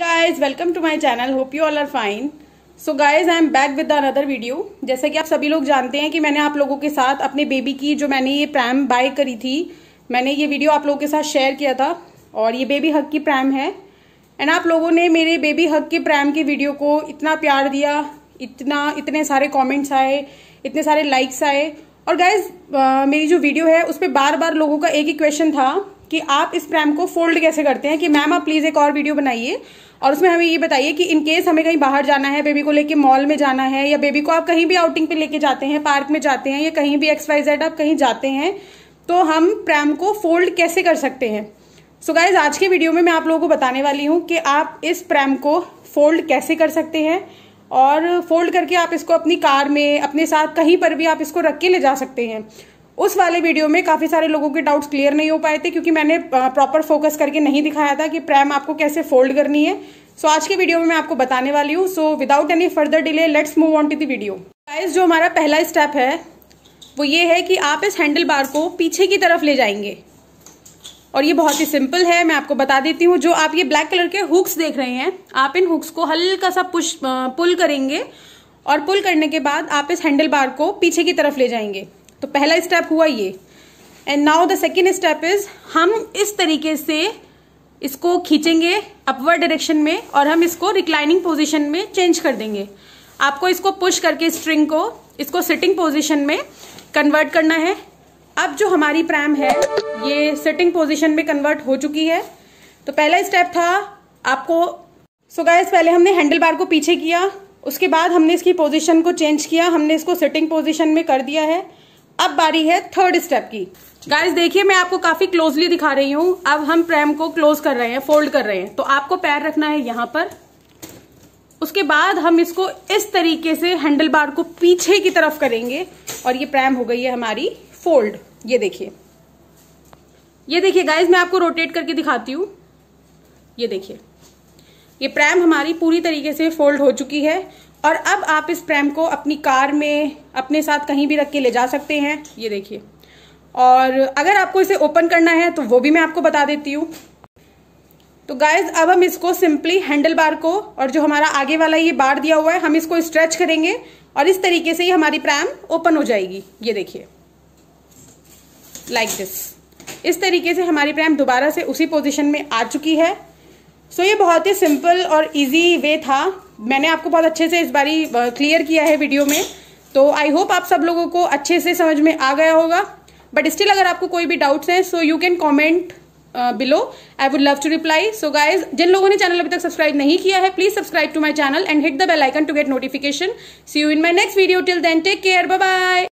guys welcome to my channel hope you all are fine so guys I am back with another video जैसे कि आप सभी लोग जानते हैं कि मैंने आप लोगों के साथ अपने बेबी की जो मैंने ये प्रैम बाय करी थी मैंने ये वीडियो आप लोगों के साथ शेयर किया था और ये बेबी हक की प्रैम है एंड आप लोगों ने मेरे बेबी हक के प्रैम के वीडियो को इतना प्यार दिया इतना इतने सारे कॉमेंट्स आए इतने सारे लाइक्स आए और गाइज मेरी जो वीडियो है उस पर बार बार लोगों का एक ही क्वेश्चन था कि आप इस प्रैम को फोल्ड कैसे करते हैं कि मैम आप प्लीज़ एक और वीडियो बनाइए और उसमें हमें ये बताइए कि इन केस हमें कहीं बाहर जाना है बेबी को लेके मॉल में जाना है या बेबी को आप कहीं भी आउटिंग पे लेके जाते हैं पार्क में जाते हैं या कहीं भी एक्सवाइजेड आप कहीं जाते हैं तो हम प्रैम को फोल्ड कैसे कर सकते हैं सो गाइज आज के वीडियो में मैं आप लोगों को बताने वाली हूँ कि आप इस प्रैम को फोल्ड कैसे कर सकते हैं और फोल्ड करके आप इसको अपनी कार में अपने साथ कहीं पर भी आप इसको रख के ले जा सकते हैं उस वाले वीडियो में काफ़ी सारे लोगों के डाउट्स क्लियर नहीं हो पाए थे क्योंकि मैंने प्रॉपर फोकस करके नहीं दिखाया था कि प्रैम आपको कैसे फोल्ड करनी है सो so, आज के वीडियो में मैं आपको बताने वाली हूँ so without any further delay let's move on to the video guys जो हमारा पहला स्टेप है वो ये है कि आप इस हैंडल बार को पीछे की तरफ ले जाएंगे और ये बहुत ही सिंपल है मैं आपको बता देती हूँ जो आप ये ब्लैक कलर के हुक्स देख रहे हैं आप इन हुक्स को हल्का सा पुश पुल करेंगे और पुल करने के बाद आप इस हैंडल बार को पीछे की तरफ ले जाएंगे तो पहला स्टेप हुआ ये and now the second step is हम इस तरीके से इसको खींचेंगे अपवर्ड डायरेक्शन में और हम इसको रिक्लाइनिंग पोजिशन में चेंज कर देंगे आपको इसको पुश करके स्ट्रिंग को इसको सिटिंग पोजिशन में कन्वर्ट करना है अब जो हमारी प्रैम है ये सिटिंग पोजिशन में कन्वर्ट हो चुकी है तो पहला स्टेप था आपको सो गाइस पहले हमने हैंडल बार को पीछे किया उसके बाद हमने इसकी पोजीशन को चेंज किया हमने इसको सिटिंग पोजीशन में कर दिया है अब बारी है थर्ड स्टेप की गाइस देखिए मैं आपको काफी क्लोजली दिखा रही हूँ अब हम प्रेम को क्लोज कर रहे हैं फोल्ड कर रहे हैं तो आपको पैर रखना है यहाँ पर उसके बाद हम इसको इस तरीके से हैंडल बार को पीछे की तरफ करेंगे और ये प्रैम हो गई है हमारी फोल्ड ये देखिए ये देखिए गाइज मैं आपको रोटेट करके दिखाती हूँ ये देखिए ये प्रैम हमारी पूरी तरीके से फोल्ड हो चुकी है और अब आप इस प्रैम को अपनी कार में अपने साथ कहीं भी रख के ले जा सकते हैं ये देखिए और अगर आपको इसे ओपन करना है तो वो भी मैं आपको बता देती हूँ तो गाइज अब हम इसको सिंपली हैंडल बार को और जो हमारा आगे वाला ये बार दिया हुआ है हम इसको स्ट्रेच करेंगे और इस तरीके से ही हमारी प्रैम ओपन हो जाएगी ये देखिए लाइक दिस इस तरीके से हमारी प्रैम दोबारा से उसी पोजीशन में आ चुकी है सो so ये बहुत ही सिंपल और इजी वे था मैंने आपको बहुत अच्छे से इस बारी क्लियर किया है वीडियो में तो आई होप आप सब लोगों को अच्छे से समझ में आ गया होगा बट स्टिल अगर आपको कोई भी डाउट्स हैं so you can comment below I would love to reply so guys जिन लोगों ने चैनल अभी तक सब्सक्राइब नहीं किया है please subscribe to my channel and hit the bell to get notification see you in my next video till then take care bye